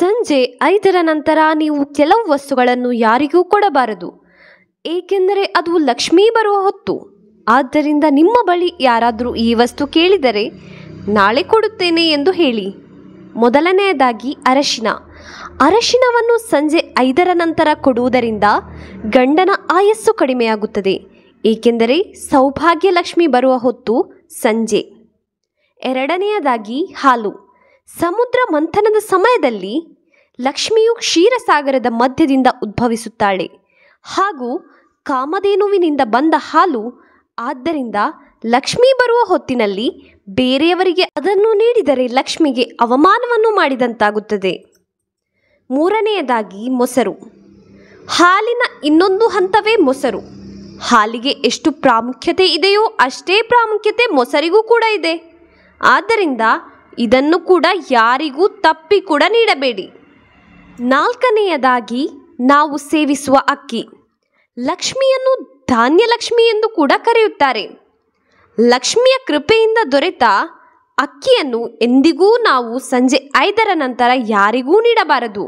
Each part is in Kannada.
ಸಂಜೆ ಐದರ ನಂತರ ನೀವು ಕೆಲವು ವಸ್ತುಗಳನ್ನು ಯಾರಿಗೂ ಕೊಡಬಾರದು ಏಕೆಂದರೆ ಅದು ಲಕ್ಷ್ಮೀ ಬರುವ ಹೊತ್ತು ಆದ್ದರಿಂದ ನಿಮ್ಮ ಬಳಿ ಯಾರಾದರೂ ಈ ವಸ್ತು ಕೇಳಿದರೆ ನಾಳೆ ಕೊಡುತ್ತೇನೆ ಎಂದು ಹೇಳಿ ಮೊದಲನೆಯದಾಗಿ ಅರಶಿನ ಅರಶಿನವನ್ನು ಸಂಜೆ ಐದರ ನಂತರ ಕೊಡುವುದರಿಂದ ಗಂಡನ ಆಯಸ್ಸು ಕಡಿಮೆಯಾಗುತ್ತದೆ ಏಕೆಂದರೆ ಸೌಭಾಗ್ಯ ಲಕ್ಷ್ಮಿ ಬರುವ ಹೊತ್ತು ಸಂಜೆ ಎರಡನೆಯದಾಗಿ ಹಾಲು ಸಮುದ್ರ ಮಂಥನದ ಸಮಯದಲ್ಲಿ ಲಕ್ಷ್ಮಿಯು ಕ್ಷೀರಸಾಗರದ ಮಧ್ಯದಿಂದ ಉದ್ಭವಿಸುತ್ತಾಳೆ ಹಾಗೂ ಕಾಮಧೇನುವಿನಿಂದ ಬಂದ ಹಾಲು ಆದ್ದರಿಂದ ಲಕ್ಷ್ಮಿ ಬರುವ ಹೊತ್ತಿನಲ್ಲಿ ಬೇರೆಯವರಿಗೆ ಅದನ್ನು ನೀಡಿದರೆ ಲಕ್ಷ್ಮಿಗೆ ಅವಮಾನವನ್ನು ಮಾಡಿದಂತಾಗುತ್ತದೆ ಮೂರನೆಯದಾಗಿ ಮೊಸರು ಹಾಲಿನ ಇನ್ನೊಂದು ಹಂತವೇ ಮೊಸರು ಹಾಲಿಗೆ ಎಷ್ಟು ಪ್ರಾಮುಖ್ಯತೆ ಇದೆಯೋ ಅಷ್ಟೇ ಪ್ರಾಮುಖ್ಯತೆ ಮೊಸರಿಗೂ ಕೂಡ ಇದೆ ಆದ್ದರಿಂದ ಇದನ್ನು ಕೂಡ ಯಾರಿಗೂ ತಪ್ಪಿ ಕೂಡ ನೀಡಬೇಡಿ ನಾಲ್ಕನೆಯದಾಗಿ ನಾವು ಸೇವಿಸುವ ಅಕ್ಕಿ ಲಕ್ಷ್ಮಿಯನ್ನು ಧಾನ್ಯಲಕ್ಷ್ಮಿ ಎಂದು ಕೂಡ ಕರೆಯುತ್ತಾರೆ ಲಕ್ಷ್ಮಿಯ ಕೃಪೆಯಿಂದ ದೊರೆತ ಅಕ್ಕಿಯನ್ನು ಎಂದಿಗೂ ನಾವು ಸಂಜೆ ಐದರ ನಂತರ ಯಾರಿಗೂ ನೀಡಬಾರದು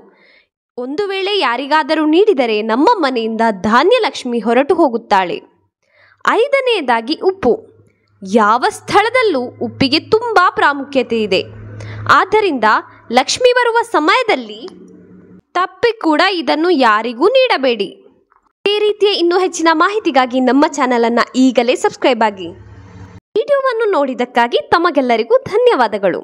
ಒಂದು ವೇಳೆ ಯಾರಿಗಾದರೂ ನೀಡಿದರೆ ನಮ್ಮ ಮನೆಯಿಂದ ಧಾನ್ಯಲಕ್ಷ್ಮಿ ಹೊರಟು ಹೋಗುತ್ತಾಳೆ ಐದನೆಯದಾಗಿ ಉಪ್ಪು ಯಾವ ಸ್ಥಳದಲ್ಲೂ ಉಪ್ಪಿಗೆ ತುಂಬ ಪ್ರಾಮುಖ್ಯತೆ ಇದೆ ಆದ್ದರಿಂದ ಲಕ್ಷ್ಮಿ ಬರುವ ಸಮಯದಲ್ಲಿ ತಪ್ಪಿ ಕೂಡ ಇದನ್ನು ಯಾರಿಗೂ ನೀಡಬೇಡಿ ಈ ರೀತಿಯ ಇನ್ನೂ ಹೆಚ್ಚಿನ ಮಾಹಿತಿಗಾಗಿ ನಮ್ಮ ಚಾನಲನ್ನು ಈಗಲೇ ಸಬ್ಸ್ಕ್ರೈಬ್ ಆಗಿ ವಿಡಿಯೋವನ್ನು ನೋಡಿದ್ದಕ್ಕಾಗಿ ತಮಗೆಲ್ಲರಿಗೂ ಧನ್ಯವಾದಗಳು